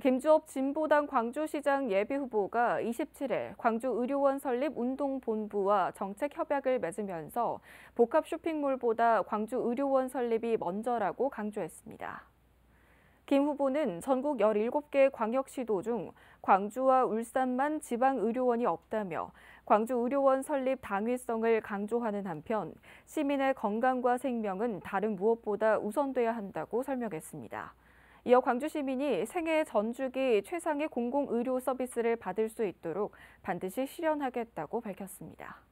김주업 진보당 광주시장 예비후보가 27일 광주의료원 설립 운동본부와 정책 협약을 맺으면서 복합 쇼핑몰보다 광주의료원 설립이 먼저라고 강조했습니다. 김 후보는 전국 17개 광역시도 중 광주와 울산만 지방의료원이 없다며 광주의료원 설립 당위성을 강조하는 한편 시민의 건강과 생명은 다른 무엇보다 우선돼야 한다고 설명했습니다. 이어 광주 시민이 생애 전 주기 최상의 공공의료 서비스를 받을 수 있도록 반드시 실현하겠다고 밝혔습니다.